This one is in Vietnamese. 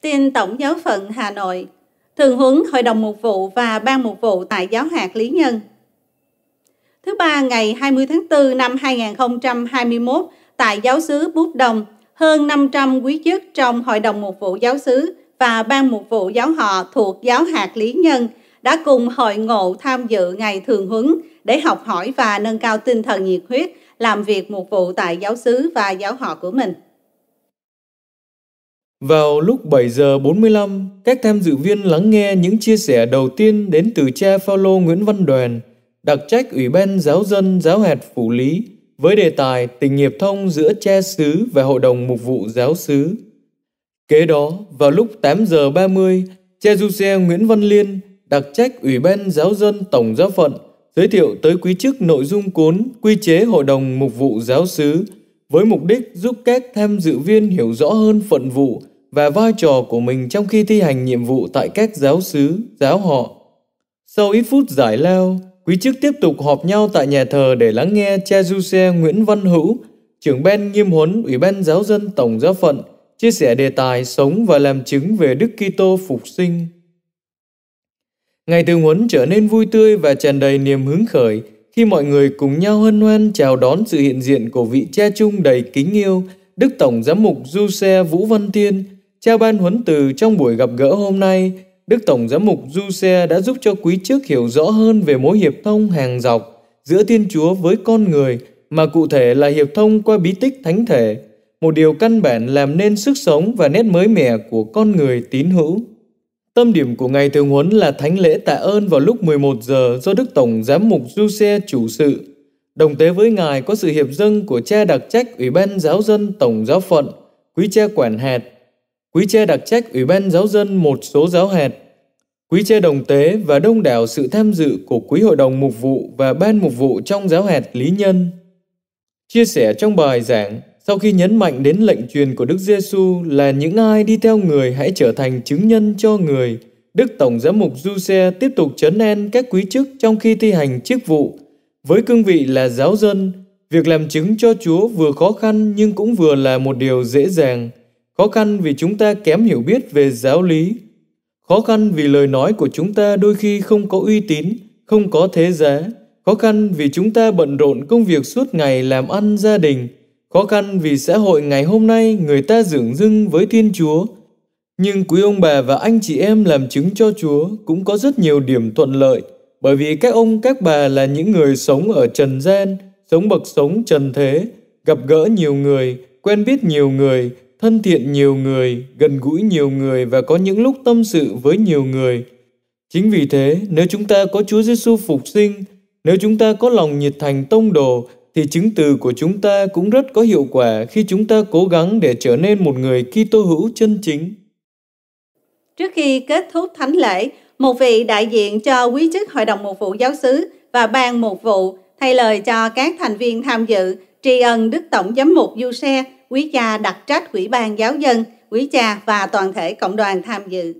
Tin Tổng giáo phận Hà Nội, Thường huấn Hội đồng Mục vụ và Ban Mục vụ tại Giáo hạt Lý Nhân. Thứ ba ngày 20 tháng 4 năm 2021, tại giáo xứ Bút Đồng, hơn 500 quý chức trong Hội đồng Mục vụ giáo xứ và Ban Mục vụ giáo họ thuộc Giáo hạt Lý Nhân đã cùng hội ngộ tham dự ngày thường huấn để học hỏi và nâng cao tinh thần nhiệt huyết làm việc mục vụ tại giáo xứ và giáo họ của mình. Vào lúc 7 giờ 45, các tham dự viên lắng nghe những chia sẻ đầu tiên đến từ cha Phaolô Nguyễn Văn Đoàn, đặc trách Ủy ban Giáo dân Giáo hạt Phủ Lý, với đề tài tình nghiệp thông giữa cha xứ và hội đồng mục vụ giáo xứ. Kế đó, vào lúc 8 giờ 30, cha du xe Nguyễn Văn Liên, đặc trách Ủy ban Giáo dân Tổng giáo phận, giới thiệu tới quý chức nội dung cuốn Quy chế Hội đồng Mục vụ Giáo xứ với mục đích giúp các tham dự viên hiểu rõ hơn phận vụ và vai trò của mình trong khi thi hành nhiệm vụ tại các giáo xứ, giáo họ. Sau ít phút giải lao, quý chức tiếp tục họp nhau tại nhà thờ để lắng nghe cha du xe Nguyễn Văn Hữu, trưởng ban nghiêm huấn Ủy ban giáo dân tổng giáo phận, chia sẻ đề tài sống và làm chứng về Đức Kitô phục sinh. Ngày từ huấn trở nên vui tươi và tràn đầy niềm hứng khởi khi mọi người cùng nhau hân hoan chào đón sự hiện diện của vị cha chung đầy kính yêu Đức Tổng Giám mục Du Xe Vũ Văn Tiên – theo ban huấn từ trong buổi gặp gỡ hôm nay, Đức Tổng Giám mục Du Xe đã giúp cho quý chức hiểu rõ hơn về mối hiệp thông hàng dọc giữa Thiên Chúa với con người, mà cụ thể là hiệp thông qua bí tích thánh thể, một điều căn bản làm nên sức sống và nét mới mẻ của con người tín hữu. Tâm điểm của ngày thường huấn là thánh lễ tạ ơn vào lúc 11 giờ do Đức Tổng Giám mục Du Xe chủ sự. Đồng tế với ngài có sự hiệp dâng của cha đặc trách Ủy ban Giáo dân Tổng Giáo phận, quý cha quản hạt Quý Chê đặc trách Ủy ban Giáo dân một số giáo hạt. Quý Chê đồng tế và đông đảo sự tham dự của Quý Hội đồng Mục vụ và Ban Mục vụ trong giáo hạt Lý Nhân. Chia sẻ trong bài giảng, sau khi nhấn mạnh đến lệnh truyền của Đức Giêsu là những ai đi theo người hãy trở thành chứng nhân cho người, Đức Tổng giám mục Du Xe tiếp tục chấn an các quý chức trong khi thi hành chức vụ. Với cương vị là giáo dân, việc làm chứng cho Chúa vừa khó khăn nhưng cũng vừa là một điều dễ dàng – Khó khăn vì chúng ta kém hiểu biết về giáo lý. Khó khăn vì lời nói của chúng ta đôi khi không có uy tín, không có thế giá. Khó khăn vì chúng ta bận rộn công việc suốt ngày làm ăn gia đình. Khó khăn vì xã hội ngày hôm nay người ta dưỡng dưng với Thiên Chúa. Nhưng quý ông bà và anh chị em làm chứng cho Chúa cũng có rất nhiều điểm thuận lợi bởi vì các ông các bà là những người sống ở trần gian, sống bậc sống trần thế, gặp gỡ nhiều người, quen biết nhiều người, thân thiện nhiều người, gần gũi nhiều người và có những lúc tâm sự với nhiều người. Chính vì thế, nếu chúng ta có Chúa Giêsu phục sinh, nếu chúng ta có lòng nhiệt thành tông đồ thì chứng từ của chúng ta cũng rất có hiệu quả khi chúng ta cố gắng để trở nên một người Kitô hữu chân chính. Trước khi kết thúc thánh lễ, một vị đại diện cho quý chức hội đồng mục vụ giáo xứ và ban mục vụ thay lời cho các thành viên tham dự tri ân Đức Tổng giám mục Du Xe quý cha đặc trách quỹ ban giáo dân, quý cha và toàn thể cộng đoàn tham dự.